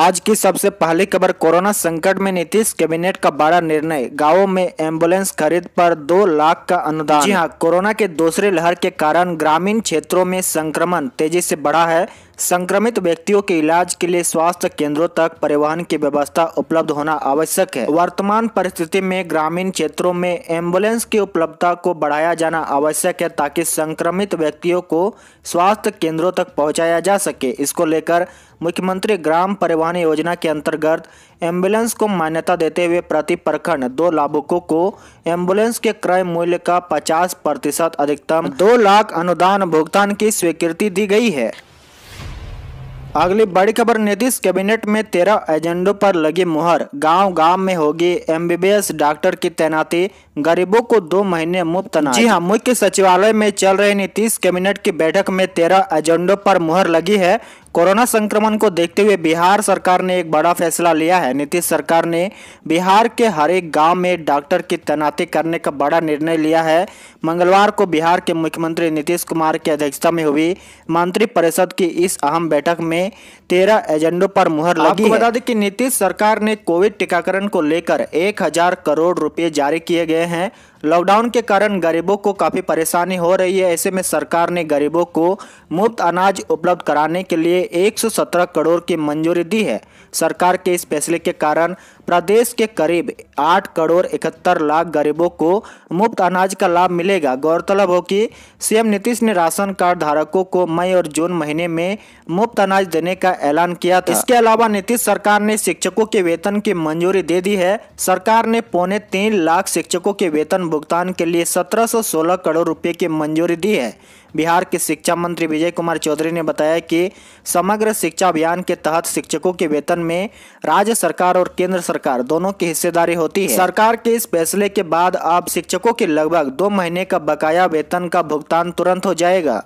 आज की सबसे पहली खबर कोरोना संकट में नीतीश कैबिनेट का बड़ा निर्णय गांवों में एम्बुलेंस खरीद पर दो लाख का अनुदान जी हाँ कोरोना के दूसरे लहर के कारण ग्रामीण क्षेत्रों में संक्रमण तेजी से बढ़ा है संक्रमित व्यक्तियों के इलाज के लिए स्वास्थ्य केंद्रों तक परिवहन की व्यवस्था उपलब्ध होना आवश्यक है वर्तमान परिस्थिति में ग्रामीण क्षेत्रों में एम्बुलेंस की उपलब्धता को बढ़ाया जाना आवश्यक है ताकि संक्रमित व्यक्तियों को स्वास्थ्य केंद्रों तक पहुंचाया जा सके इसको लेकर मुख्यमंत्री ग्राम परिवहन योजना के अंतर्गत एम्बुलेंस को मान्यता देते हुए प्रति प्रखंड दो लाभुकों को एम्बुलेंस के क्रय मूल्य का 50 प्रतिशत अधिकतम दो लाख अनुदान भुगतान की स्वीकृति दी गई है अगली बड़ी खबर नीतीश कैबिनेट में तेरह एजेंडों पर लगी मुहर गांव गांव में होगी एमबीबीएस डॉक्टर की तैनाती गरीबों को दो महीने मुफ्त अनाज जी हाँ मुख्य सचिवालय में चल रहे नीतीश कैबिनेट की बैठक में तेरह एजेंडों पर मुहर लगी है कोरोना संक्रमण को देखते हुए बिहार सरकार ने एक बड़ा फैसला लिया है नीतीश सरकार ने बिहार के हर एक गांव में डॉक्टर की तैनाती करने का बड़ा निर्णय लिया है मंगलवार को बिहार के मुख्यमंत्री नीतीश कुमार की अध्यक्षता में हुई मंत्रिपरिषद की इस अहम बैठक में तेरह एजेंडों पर मुहर लगी बता दें कि नीतीश सरकार ने कोविड टीकाकरण को लेकर एक हजार करोड़ रुपये जारी किए गए हैं लॉकडाउन के कारण गरीबों को काफ़ी परेशानी हो रही है ऐसे में सरकार ने गरीबों को मुफ्त अनाज उपलब्ध कराने के लिए 117 करोड़ की मंजूरी दी है सरकार के इस फैसले के कारण प्रदेश के करीब 8 करोड़ इकहत्तर लाख गरीबों को मुफ्त अनाज का लाभ मिलेगा गौरतलब हो कि सीएम नीतीश ने राशन कार्ड धारकों को मई और जून महीने में मुफ्त अनाज देने का ऐलान किया था इसके अलावा नीतीश सरकार ने शिक्षकों के वेतन की मंजूरी दे दी है सरकार ने पौने तीन लाख शिक्षकों के वेतन भुगतान के लिए 1716 करोड़ रुपये की मंजूरी दी है बिहार के शिक्षा मंत्री विजय कुमार चौधरी ने बताया कि समग्र शिक्षा अभियान के तहत शिक्षकों के वेतन में राज्य सरकार और केंद्र सरकार दोनों की हिस्सेदारी होती है सरकार के इस फैसले के बाद अब शिक्षकों के लगभग दो महीने का बकाया वेतन का भुगतान तुरंत हो जाएगा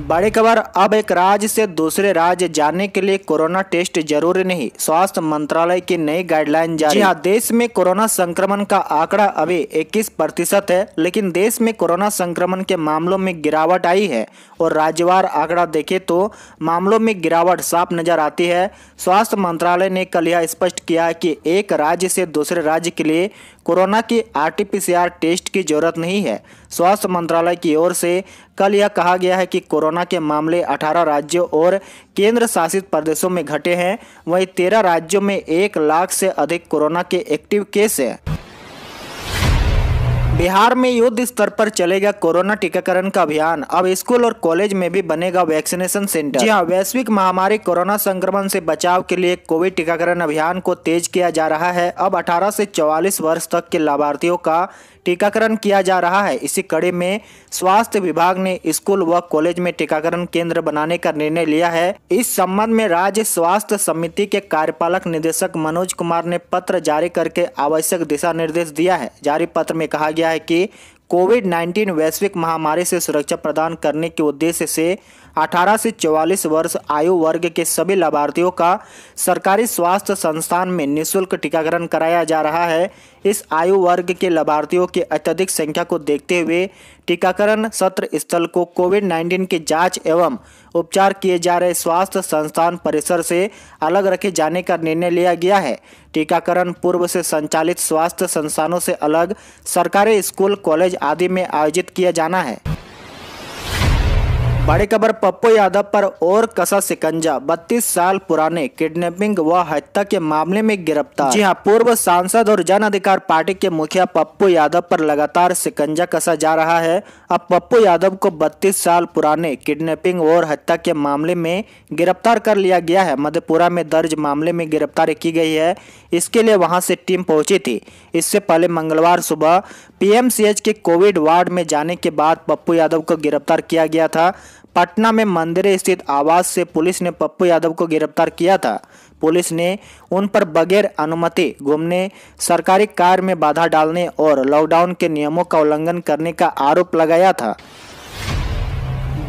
बड़ी खबर अब एक राज्य से दूसरे राज्य जाने के लिए कोरोना टेस्ट जरूरी नहीं स्वास्थ्य मंत्रालय की नई गाइडलाइन जारी हाँ देश में कोरोना संक्रमण का आंकड़ा अभी 21 प्रतिशत है लेकिन देश में कोरोना संक्रमण के मामलों में गिरावट आई है और राज्यवार आंकड़ा देखे तो मामलों में गिरावट साफ नजर आती है स्वास्थ्य मंत्रालय ने कल यह स्पष्ट किया कि एक राज्य से दूसरे राज्य के लिए कोरोना की आरटीपीसीआर टेस्ट की जरूरत नहीं है स्वास्थ्य मंत्रालय की ओर से कल यह कहा गया है कि कोरोना के मामले 18 राज्यों और केंद्र शासित प्रदेशों में घटे हैं वहीं 13 राज्यों में एक लाख से अधिक कोरोना के एक्टिव केस हैं बिहार में युद्ध स्तर पर चलेगा कोरोना टीकाकरण का अभियान अब स्कूल और कॉलेज में भी बनेगा वैक्सीनेशन सेंटर जी हाँ वैश्विक महामारी कोरोना संक्रमण से बचाव के लिए कोविड टीकाकरण अभियान को तेज किया जा रहा है अब 18 से 44 वर्ष तक के लाभार्थियों का टीकाकरण किया जा रहा है इसी कड़ी में स्वास्थ्य विभाग ने स्कूल व कॉलेज में टीकाकरण केंद्र बनाने का निर्णय लिया है इस संबंध में राज्य स्वास्थ्य समिति के कार्यपालक निदेशक मनोज कुमार ने पत्र जारी करके आवश्यक दिशा निर्देश दिया है जारी पत्र में कहा गया है की कोविड नाइन्टीन वैश्विक महामारी से सुरक्षा प्रदान करने के उद्देश्य से 18 से 44 वर्ष आयु वर्ग के सभी लाभार्थियों का सरकारी स्वास्थ्य संस्थान में निःशुल्क टीकाकरण कराया जा रहा है इस आयु वर्ग के लाभार्थियों की अत्यधिक संख्या को देखते हुए टीकाकरण सत्र स्थल को कोविड 19 की जांच एवं उपचार किए जा रहे स्वास्थ्य संस्थान परिसर से अलग रखे जाने का निर्णय लिया गया है टीकाकरण पूर्व से संचालित स्वास्थ्य संस्थानों से अलग सरकारी स्कूल कॉलेज आदि में आयोजित किया जाना है बड़ी खबर पप्पू यादव पर और कसा सिकंजा 32 साल पुराने किडनैपिंग व हत्या के मामले में गिरफ्तार जी हाँ पूर्व सांसद और जन अधिकार पार्टी के मुखिया पप्पू यादव पर लगातार सिकंजा कसा जा रहा है अब पप्पू यादव को 32 साल पुराने किडनैपिंग और हत्या के मामले में गिरफ्तार कर लिया गया है मधेपुरा में दर्ज मामले में गिरफ्तारी की गई है इसके लिए वहाँ से टीम पहुंची थी इससे पहले मंगलवार सुबह पी के कोविड वार्ड में जाने के बाद पप्पू यादव को गिरफ्तार किया गया था पटना में मंदिर स्थित आवास से पुलिस ने पप्पू यादव को गिरफ्तार किया था पुलिस ने उन पर बगैर अनुमति घूमने सरकारी कार्य में बाधा डालने और लॉकडाउन के नियमों का उल्लंघन करने का आरोप लगाया था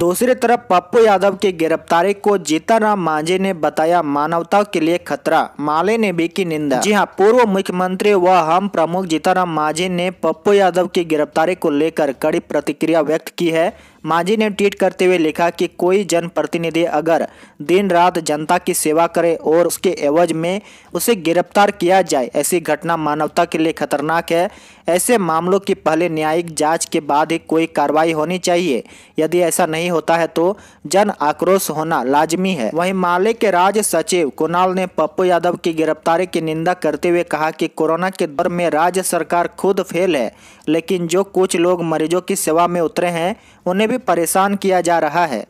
दूसरी तरफ पप्पू यादव की गिरफ्तारी को जीताराम मांझी ने बताया मानवता के लिए खतरा माले ने भी की निंदा जी हाँ पूर्व मुख्यमंत्री व हम प्रमुख जीताराम मांझी ने पप्पू यादव की गिरफ्तारी को लेकर कड़ी प्रतिक्रिया व्यक्त की है मांझी ने ट्वीट करते हुए लिखा कि कोई जनप्रतिनिधि अगर दिन रात जनता की सेवा करे और उसके एवज में उसे गिरफ्तार किया जाए ऐसी घटना मानवता के लिए खतरनाक है ऐसे मामलों की पहले न्यायिक जांच के बाद ही कोई कार्रवाई होनी चाहिए यदि ऐसा नहीं होता है तो जन आक्रोश होना लाजमी है वहीं माले के राज्य सचिव कुणाल ने पप्पू यादव की गिरफ्तारी की निंदा करते हुए कहा कि कोरोना के दौर में राज्य सरकार खुद फेल है लेकिन जो कुछ लोग मरीजों की सेवा में उतरे हैं उन्हें भी परेशान किया जा रहा है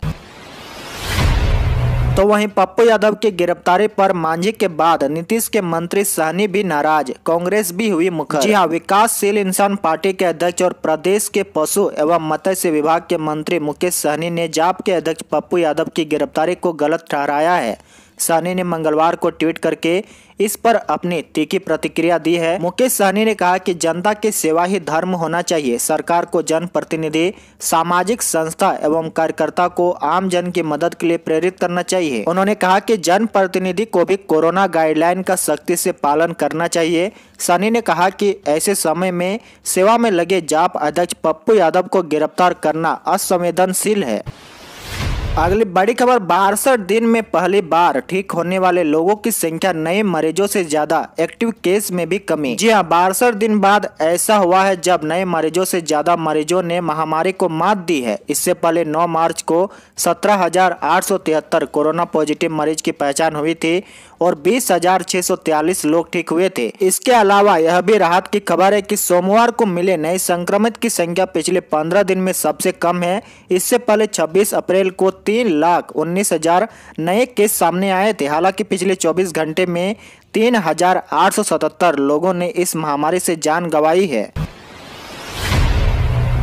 तो वहीं पप्पू यादव की गिरफ्तारी पर मांझी के बाद नीतीश के मंत्री सहनी भी नाराज कांग्रेस भी हुई मुखर जी हाँ विकासशील इंसान पार्टी के अध्यक्ष और प्रदेश के पशु एवं मत्स्य विभाग के मंत्री मुकेश सहनी ने जाप के अध्यक्ष पप्पू यादव की गिरफ्तारी को गलत ठहराया है सहनी ने मंगलवार को ट्वीट करके इस पर अपनी तीखी प्रतिक्रिया दी है मुकेश सहनी ने कहा कि जनता की सेवा ही धर्म होना चाहिए सरकार को जन प्रतिनिधि सामाजिक संस्था एवं कार्यकर्ता को आम जन की मदद के लिए प्रेरित करना चाहिए उन्होंने कहा कि जन प्रतिनिधि को भी कोरोना गाइडलाइन का सख्ती से पालन करना चाहिए सनी ने कहा कि ऐसे समय में सेवा में लगे जाप अध्यक्ष पप्पू यादव को गिरफ्तार करना असंवेदनशील है अगली बड़ी खबर बासठ दिन में पहली बार ठीक होने वाले लोगों की संख्या नए मरीजों से ज्यादा एक्टिव केस में भी कमी जी हाँ बासठ दिन बाद ऐसा हुआ है जब नए मरीजों से ज्यादा मरीजों ने महामारी को मात दी है इससे पहले 9 मार्च को 17,873 कोरोना पॉजिटिव मरीज की पहचान हुई थी और बीस लोग ठीक हुए थे इसके अलावा यह भी राहत की खबर है की सोमवार को मिले नए संक्रमित की संख्या पिछले पंद्रह दिन में सबसे कम है इससे पहले छब्बीस अप्रैल को तीन लाख उन्नीस हजार नए केस सामने आए थे हालांकि पिछले 24 घंटे में 3,877 लोगों ने इस महामारी से जान गंवाई है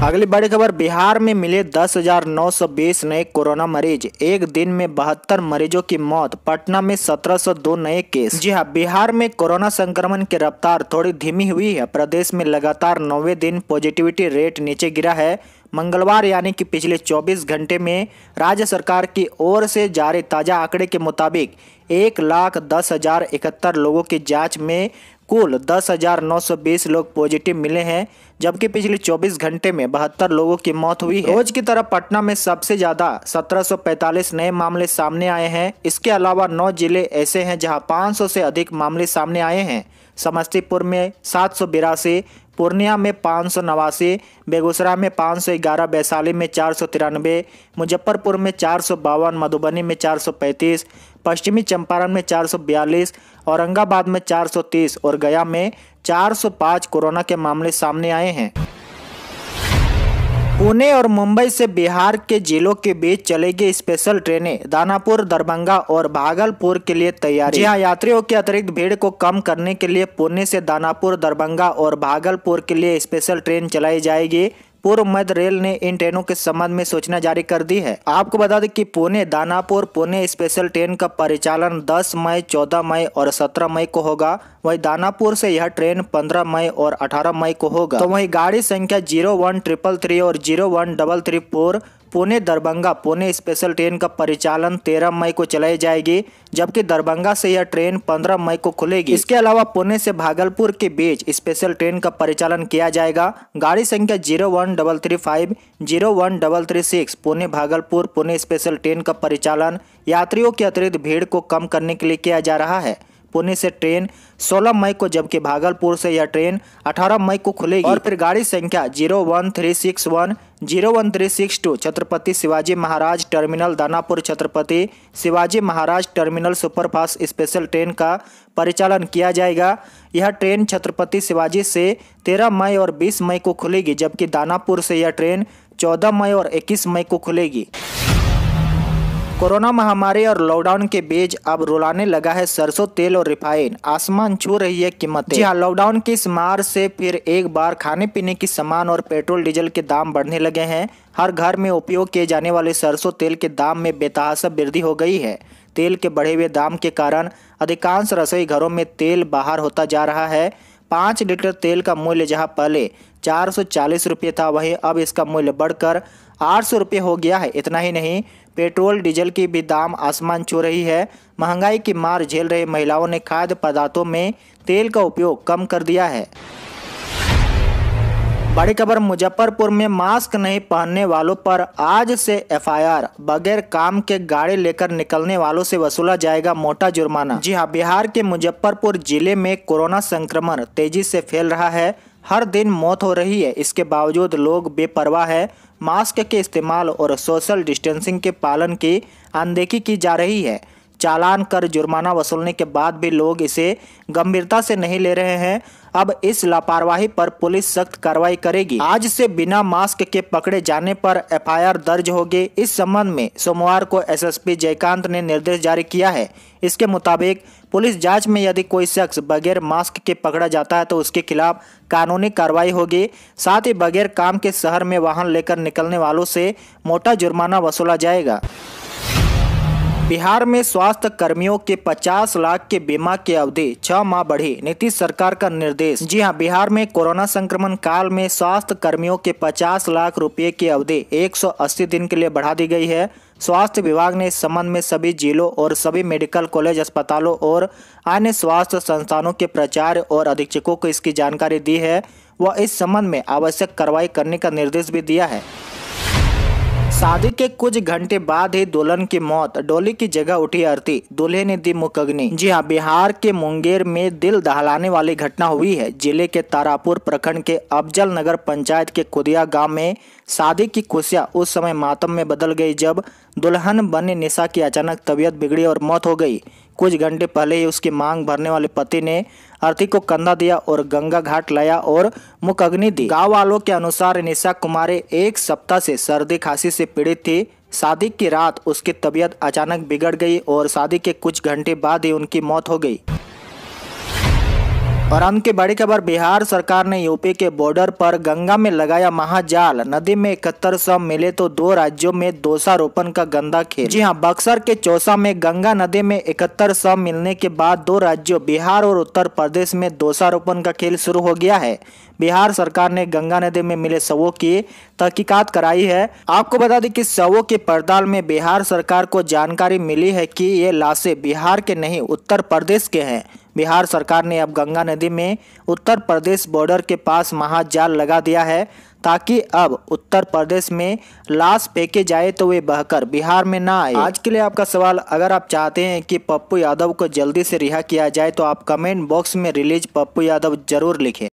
अगली बड़ी खबर बिहार में मिले 10,920 नए कोरोना मरीज एक दिन में बहत्तर मरीजों की मौत पटना में 1702 नए केस जी हाँ बिहार में कोरोना संक्रमण की रफ्तार थोड़ी धीमी हुई है प्रदेश में लगातार नौवे दिन पॉजिटिविटी रेट नीचे गिरा है मंगलवार यानी कि पिछले 24 घंटे में राज्य सरकार की ओर से जारी ताज़ा आंकड़े के मुताबिक एक लाख दस हजार इकहत्तर लोगों की जांच में कुल दस हजार नौ सौ बीस लोग पॉजिटिव मिले हैं जबकि पिछले 24 घंटे में बहत्तर लोगों की मौत हुई है रोज की तरह पटना में सबसे ज्यादा 1745 नए मामले सामने आए हैं इसके अलावा नौ जिले ऐसे हैं जहां 500 से अधिक मामले सामने आए हैं समस्तीपुर में सात सौ बिरासी पूर्णिया में पाँच सौ नवासी बेगूसराय में पाँच सौ ग्यारह वैशाली में चार सौ तिरानवे मुजफ्फरपुर में चार सौ बावन मधुबनी में चार सौ पैंतीस पश्चिमी चंपारण में 442, औरंगाबाद में 430 और गया में 405 कोरोना के मामले सामने आए हैं पुणे और मुंबई से बिहार के जिलों के बीच चलेगी स्पेशल ट्रेनें दानापुर दरभंगा और भागलपुर के लिए तैयारी यहाँ यात्रियों के अतिरिक्त भीड़ को कम करने के लिए पुणे से दानापुर दरभंगा और भागलपुर के लिए स्पेशल ट्रेन चलाई जाएगी पूर्व मध्य रेल ने इन ट्रेनों के संबंध में सूचना जारी कर दी है आपको बता दें कि पुणे दानापुर पुणे स्पेशल ट्रेन का परिचालन 10 मई 14 मई और 17 मई को होगा वहीं दानापुर से यह ट्रेन 15 मई और 18 मई को होगा तो वहीं गाड़ी संख्या जीरो वन ट्रिपल थ्री और zero one double three four Pune Darbhanga Pune special train का परिचालन 13 मई को चलाई जाएगी जबकि दरभंगा से यह ट्रेन 15 मई को खुलेगी इसके अलावा पुणे से भागलपुर के बीच स्पेशल ट्रेन का परिचालन किया जाएगा गाड़ी संख्या zero one double three five zero one double three six Pune Bhagalpur Pune special train का परिचालन यात्रियों के अतिरिक्त भीड़ को कम करने के लिए किया जा रहा है पुणे से ट्रेन 16 मई को जबकि भागलपुर से यह ट्रेन 18 मई को खुलेगी और फिर गाड़ी संख्या zero one three six one zero one three six two Chhatrapati Shivaji Maharaj terminal Danapur Chhatrapati Shivaji Maharaj terminal superfast special train का परिचालन किया जाएगा यह ट्रेन छत्रपति शिवाजी से 13 मई और 20 मई को खुलेगी जबकि दानापुर से यह ट्रेन 14 मई और 21 मई को खुलेगी कोरोना महामारी और लॉकडाउन के बीच अब रुलाने लगा है सरसों तेल और रिफाइन आसमान छू रही है कीमतें जी हाँ लॉकडाउन की इस मार से फिर एक बार खाने पीने की सामान और पेट्रोल डीजल के दाम बढ़ने लगे हैं हर घर में उपयोग किए जाने वाले सरसों तेल के दाम में बेतहासा वृद्धि हो गई है तेल के बढ़े हुए दाम के कारण अधिकांश रसोई घरों में तेल बाहर होता जा रहा है पाँच लीटर तेल का मूल्य जहाँ पहले चार सौ चालीस था वही अब इसका मूल्य बढ़कर आठ सौ रुपये हो गया है इतना ही नहीं पेट्रोल डीजल की भी दाम आसमान छू रही है महंगाई की मार झेल रहे महिलाओं ने खाद्य पदार्थों में तेल का उपयोग कम कर दिया है बड़ी खबर मुजफ्फरपुर में मास्क नहीं पहनने वालों पर आज से एफआईआर बगैर काम के गाड़ी लेकर निकलने वालों से वसूला जाएगा मोटा जुर्माना जी हां बिहार के मुजफ्फरपुर जिले में कोरोना संक्रमण तेजी से फैल रहा है हर दिन मौत हो रही है इसके बावजूद लोग बेपरवाह है मास्क के इस्तेमाल और सोशल डिस्टेंसिंग के पालन की अनदेखी की जा रही है चालान कर जुर्माना वसूलने के बाद भी लोग इसे गंभीरता से नहीं ले रहे हैं अब इस लापरवाही पर पुलिस सख्त कार्रवाई करेगी आज से बिना मास्क के पकड़े जाने पर एफआईआर दर्ज होगी इस संबंध में सोमवार को एसएसपी जयकांत ने निर्देश जारी किया है इसके मुताबिक पुलिस जांच में यदि कोई शख्स बगैर मास्क के पकड़ा जाता है तो उसके खिलाफ कानूनी कार्रवाई होगी साथ ही बगैर काम के शहर में वाहन लेकर निकलने वालों से मोटा जुर्माना वसूला जाएगा बिहार में स्वास्थ्य कर्मियों के 50 लाख के बीमा की अवधि छह माह बढ़ी नीतीश सरकार का निर्देश जी हां बिहार में कोरोना संक्रमण काल में स्वास्थ्य कर्मियों के 50 लाख रुपए की अवधि 180 दिन के लिए बढ़ा दी गई है स्वास्थ्य विभाग ने इस संबंध में सभी जिलों और सभी मेडिकल कॉलेज अस्पतालों और अन्य स्वास्थ्य संस्थानों के प्रचार और अधीक्षकों को इसकी जानकारी दी है व इस संबंध में आवश्यक कार्रवाई करने का निर्देश भी दिया है शादी के कुछ घंटे बाद ही दुल्हन की मौत डोली की जगह उठी आरती दूल्हे ने दी मुकग्नि जी हाँ बिहार के मुंगेर में दिल दहलाने वाली घटना हुई है जिले के तारापुर प्रखंड के अफजल नगर पंचायत के कुदिया गांव में शादी की खुशियां उस समय मातम में बदल गई जब दुल्हन बने निशा की अचानक तबीयत बिगड़ी और मौत हो गई कुछ घंटे पहले ही उसकी मांग भरने वाले पति ने आरती को कंधा दिया और गंगा घाट लाया और अग्नि दी गाँव वालों के अनुसार निशा कुमारी एक सप्ताह से सर्दी खांसी से पीड़ित थी शादी की रात उसकी तबीयत अचानक बिगड़ गई और शादी के कुछ घंटे बाद ही उनकी मौत हो गई और अंत की बड़ी खबर बिहार सरकार ने यूपी के बॉर्डर पर गंगा में लगाया महाजाल नदी में इकहत्तर सौ मिले तो दो राज्यों में रोपण का गंदा खेल जी हाँ बक्सर के चौसा में गंगा नदी में इकहत्तर सौ मिलने के बाद दो राज्यों बिहार और उत्तर प्रदेश में रोपण का खेल शुरू हो गया है बिहार सरकार ने गंगा नदी में मिले शवों की तहकीकात कराई है आपको बता दें कि शवों की पड़ताल में बिहार सरकार को जानकारी मिली है कि ये लाशें बिहार के नहीं उत्तर प्रदेश के हैं बिहार सरकार ने अब गंगा नदी में उत्तर प्रदेश बॉर्डर के पास महाजाल लगा दिया है ताकि अब उत्तर प्रदेश में लाश फेंके जाए तो वे बहकर बिहार में ना आए आज के लिए आपका सवाल अगर आप चाहते हैं कि पप्पू यादव को जल्दी से रिहा किया जाए तो आप कमेंट बॉक्स में रिलीज पप्पू यादव जरूर लिखें